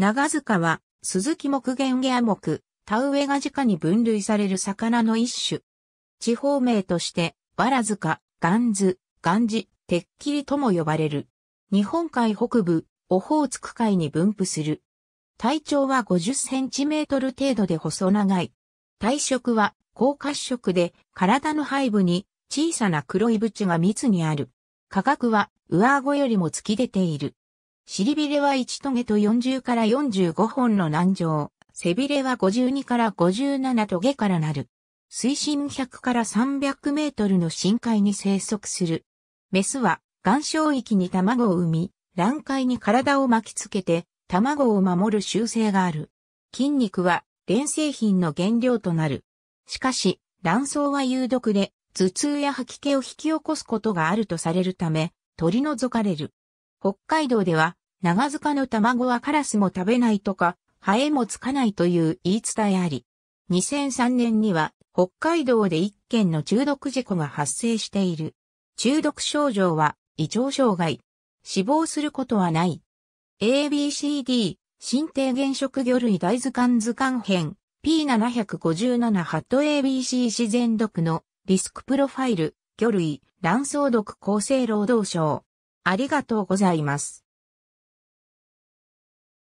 長塚は、鈴木木原下木、田植えが直に分類される魚の一種。地方名として、わら塚、ガンズ、ガンジ、てっきりとも呼ばれる。日本海北部、オホーツク海に分布する。体長は50センチメートル程度で細長い。体色は高褐色で体の背部に小さな黒い縁が密にある。価格は上顎よりも突き出ている。尻びれは1トゲと40から45本の軟状。背びれは52から57トゲからなる。水深100から300メートルの深海に生息する。メスは岩礁域に卵を産み、卵海に体を巻きつけて卵を守る習性がある。筋肉は連製品の原料となる。しかし、卵巣は有毒で、頭痛や吐き気を引き起こすことがあるとされるため、取り除かれる。北海道では、長塚の卵はカラスも食べないとか、ハエもつかないという言い伝えあり、2003年には北海道で1件の中毒事故が発生している。中毒症状は胃腸障害。死亡することはない。ABCD、新低原色魚類大図鑑図鑑編 P757 ハット ABC 自然毒のリスクプロファイル、魚類、卵巣毒厚生労働省。ありがとうございます。